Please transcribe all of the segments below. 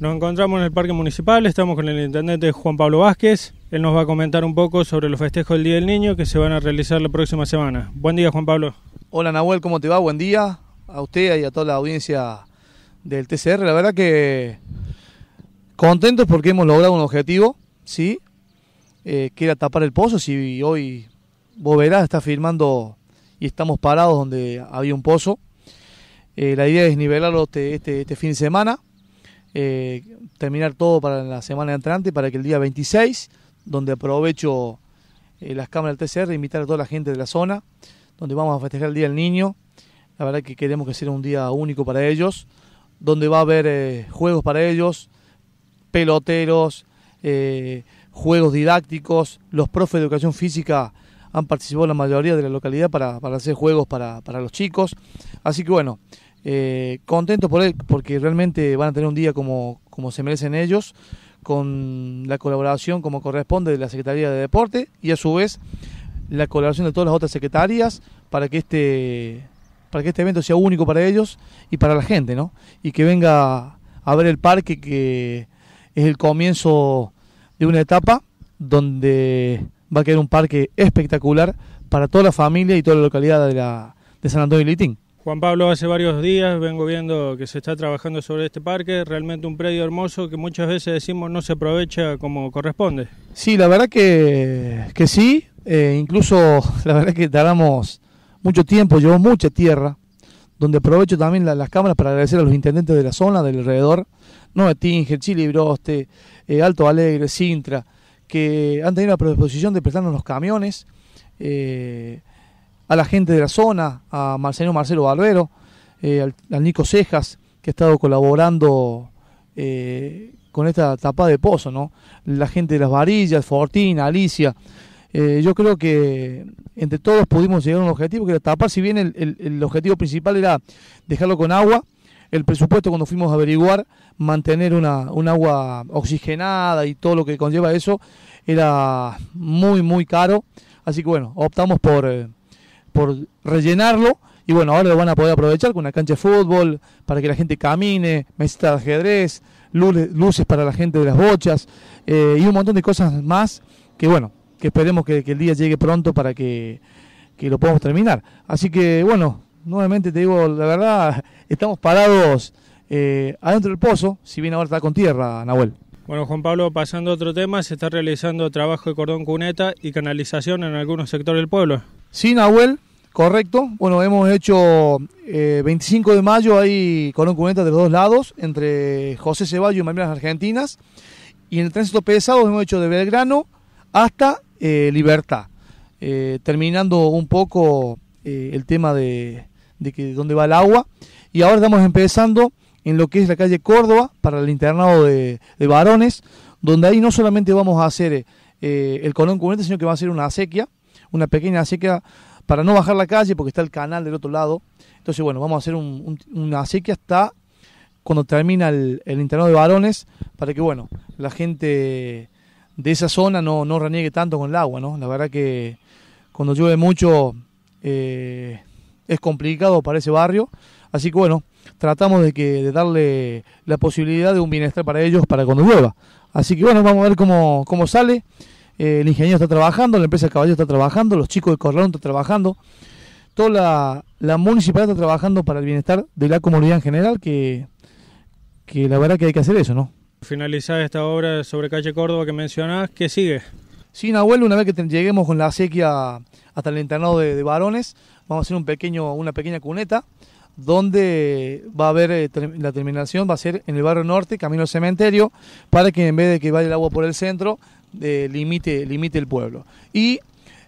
Nos encontramos en el Parque Municipal, estamos con el intendente Juan Pablo Vázquez. Él nos va a comentar un poco sobre los festejos del Día del Niño que se van a realizar la próxima semana. Buen día, Juan Pablo. Hola, Nahuel, ¿cómo te va? Buen día a usted y a toda la audiencia del TCR. La verdad que contentos porque hemos logrado un objetivo, ¿sí? Eh, que era tapar el pozo. Si hoy vos verás, está firmando y estamos parados donde había un pozo. Eh, la idea es nivelarlo este, este, este fin de semana eh, terminar todo para la semana entrante, para que el día 26, donde aprovecho eh, las cámaras del TCR, invitar a toda la gente de la zona, donde vamos a festejar el Día del Niño. La verdad que queremos que sea un día único para ellos, donde va a haber eh, juegos para ellos, peloteros, juegos didácticos. Los profes de educación física han participado en la mayoría de la localidad para, hacer juegos para, para los chicos. Así que bueno, eh, contento por él, porque realmente van a tener un día como, como se merecen ellos, con la colaboración como corresponde de la Secretaría de Deporte y a su vez la colaboración de todas las otras secretarias para que este para que este evento sea único para ellos y para la gente, Y que venga a ver el parque que es el comienzo de una etapa donde va a quedar un parque espectacular para toda la familia y toda la localidad de, la, de San Antonio y Litín. Juan Pablo, hace varios días vengo viendo que se está trabajando sobre este parque, realmente un predio hermoso que muchas veces decimos no se aprovecha como corresponde. Sí, la verdad que, que sí, eh, incluso la verdad que tardamos mucho tiempo, llevó mucha tierra, donde aprovecho también las cámaras para agradecer a los intendentes de la zona, del alrededor, no Tinge, Chile Broste, eh, Alto Alegre, Sintra, que han tenido la predisposición de prestarnos los camiones. Eh, a la gente de la zona, a Marcelo Marcelo Barbero, eh, al, Nico Cejas, que ha estado colaborando eh, con esta tapada de pozo, ¿no? La gente de las varillas, Fortina, Alicia. Eh, yo creo que entre todos pudimos llegar a un objetivo que era tapar, si bien el, objetivo principal era dejarlo con agua, el presupuesto cuando fuimos a averiguar, mantener un agua oxigenada y todo lo que conlleva eso, era muy, muy caro. Así que bueno, optamos por por rellenarlo. Y bueno, ahora lo van a poder aprovechar con una cancha de fútbol, para que la gente camine, mesita de ajedrez, luces para la gente de las bochas eh, y un montón de cosas más que bueno, que esperemos que, el día llegue pronto para que, que, lo podamos terminar. Así que bueno, nuevamente te digo, la verdad, estamos parados eh, adentro del pozo, si bien ahora está con tierra, Nahuel. Bueno, Juan Pablo, pasando a otro tema, se está realizando trabajo de cordón cuneta y canalización en algunos sectores del pueblo. Sí, Nahuel, correcto. Bueno, hemos hecho 25 eh, de mayo hay cordón cuneta de los dos lados, entre José Ceballos y Malvinas Argentinas. Y en el tránsito pesado hemos hecho de Belgrano hasta eh, Libertad, eh, terminando un poco el tema de, de que, dónde va el agua. Y ahora estamos empezando en lo que es la calle Córdoba para el internado de, varones, donde ahí no solamente vamos a hacer eh, eh, el colón cubriente, sino que va a ser una acequia, una pequeña acequia para no bajar la calle porque está el canal del otro lado. Entonces, bueno, vamos a hacer una acequia hasta cuando termina el, internado de varones para que, bueno, la gente de esa zona no, no reniegue tanto con el agua, ¿no? La verdad que cuando llueve mucho eh, es complicado para ese barrio. Así que, bueno, tratamos de que de darle la posibilidad de un bienestar para ellos para cuando llueva. Así que bueno, vamos a ver cómo, cómo sale. Eh, el ingeniero está trabajando, la empresa de caballo está trabajando, los chicos de Corralón están trabajando, toda la, la, municipalidad está trabajando para el bienestar de la comunidad en general, que, que la verdad que hay que hacer eso, ¿no? Finalizada esta obra sobre calle Córdoba que mencionás, ¿qué sigue? Sí, abuelo una vez que lleguemos con la acequia hasta el internado de, varones, vamos a hacer un pequeño, una pequeña cuneta donde va a haber eh, la terminación, va a ser en el barrio norte, camino al cementerio, para que en vez de que vaya el agua por el centro, eh, limite, limite el pueblo. Y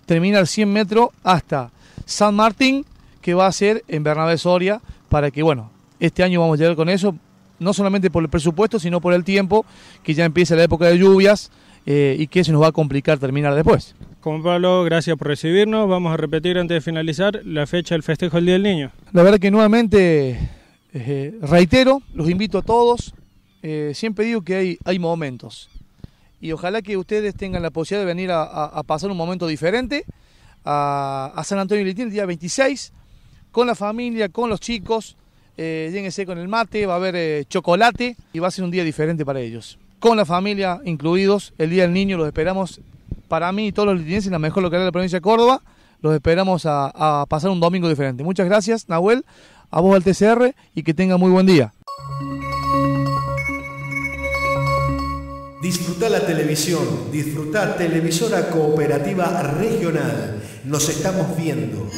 termina al 100 metros hasta San Martín, que va a ser en Bernabé Soria, para que, bueno, este año vamos a llegar con eso, no solamente por el presupuesto, sino por el tiempo, que ya empieza la época de lluvias, eh, y que se nos va a complicar terminar después. Como Pablo, gracias por recibirnos. Vamos a repetir antes de finalizar la fecha del festejo del Día del Niño. La verdad que nuevamente eh, reitero, los invito a todos. Eh, siempre digo que hay, momentos y ojalá que ustedes tengan la posibilidad de venir a, pasar un momento diferente a, San Antonio Litín el día 26 con la familia, con los chicos. Eh, lléguense con el mate, va a haber chocolate y va a ser un día diferente para ellos con la familia incluidos. El Día del Niño los esperamos para mí y todos los litigantes, en la mejor localidad de la provincia de Córdoba. Los esperamos a, pasar un domingo diferente. Muchas gracias, Nahuel, a vos al TCR y que tengan muy buen día. disfrutar la televisión, disfrutar Televisora Cooperativa Regional. Nos estamos viendo.